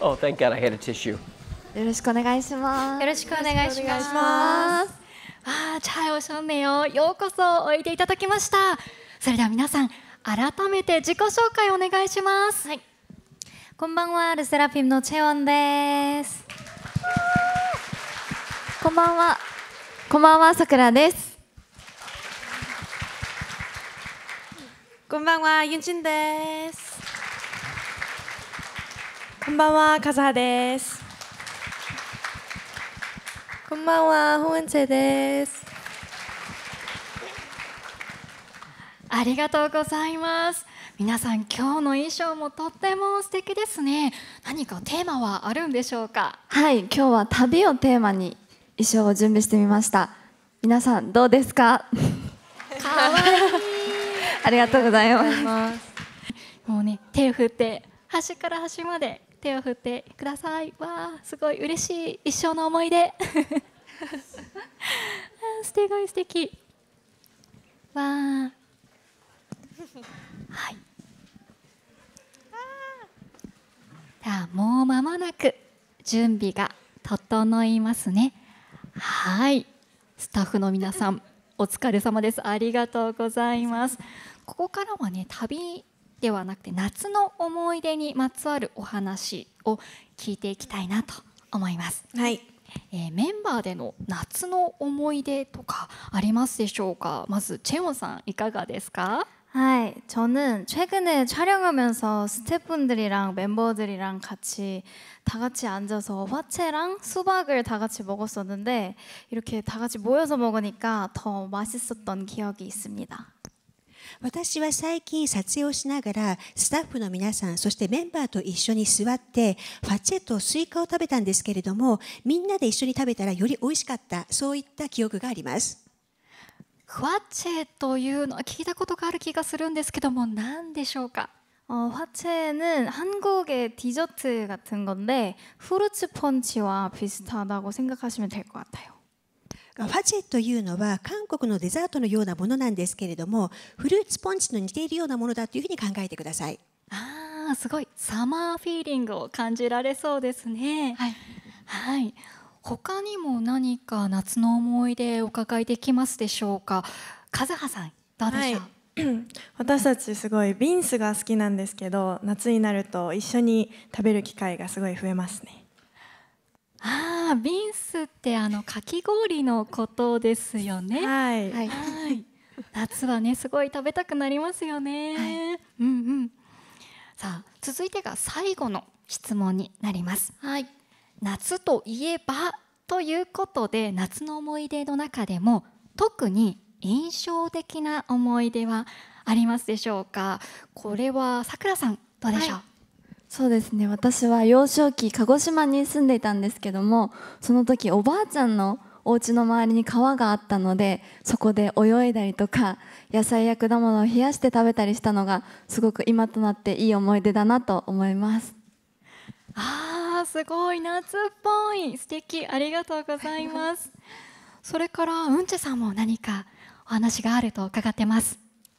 Oh, thank God I had a tissue. よろしくお願いします。よろしくお願いします。ああ、チャイオションメよ。ようこそおいでいただきました。それでは皆さん、改めて自己紹介お願いします。はい。こんばんは、ルセラピムのチェオンです。こんばんは。こんばんは、さくらです。こんばんは、ユンチンです。こんばんは、カズハです。こんばんは、ホンチェです。ありがとうございます。皆さん、今日の衣装もとっても素敵ですね。何かテーマはあるんでしょうか。はい、今日は旅をテーマに衣装を準備してみました。皆さんどうですか。かわいい。ありがとうございます。もうね、手を振って端から端まで手を振ってくださいわあすごい嬉しい一生の思い出 すごい素敵わあはいじゃあもう間もなく準備が整いますねはいスタッフの皆さんお疲れ様ですありがとうございますここからはね旅ではなくて夏の思い出にまつわるお話を聞いていきたいなと思います。はいえー、メンバーでの夏の思い出とかありますでしょうかまずチェオさんいかがですかはい、저는최근에촬영하면서스태프분들이랑멤버들이랑같이다같이앉아서화채랑수박을다같이먹었었는데이렇게다같이모여서먹으니까더맛있었던기억이있습니다私は最近撮影をしながらスタッフの皆さんそしてメンバーと一緒に座ってファチェとスイカを食べたんですけれどもみんなで一緒に食べたらより美味しかったそういった記憶がありますファチェというのは聞いたことがある気がするんですけども何でしょうかファチェは화채는ディジョッ트같은건데후르츠펀치와비슷하다고생각하시면될것같아요ファジェというのは韓国のデザートのようなものなんですけれどもフルーツポンチと似ているようなものだというふうに考えてください。ああすごいサマーフィーリングを感じられそうですね。はい、はい他にも何か夏の思い出お伺いできますでしょうか。和葉さんどうでしょう。はい 私たちすごいビンスが好きなんですけど夏になると一緒に食べる機会がすごい増えますねああ、ビンスってあのかき氷のことですよね。はい。はい。夏はねすごい食べたくなりますよね。はい、うんうん。さあ続いてが最後の質問になります。はい。夏といえばということで夏の思い出の中でも特に印象的な思い出はありますでしょうか。これはさくらさんどうでしょう。はいそうですね私は幼少期鹿児島に住んでいたんですけどもその時おばあちゃんのお家の周りに川があったのでそこで泳いだりとか野菜や果物を冷やして食べたりしたのがすごく今となっていい思い出だなと思いますああすごい夏っぽい素敵ありがとうございますそれからうんちさんも何かお話があると伺ってます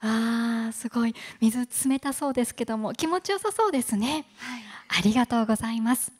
あーすごい水冷たそうですけども気持ちよさそうですね、はい、ありがとうございます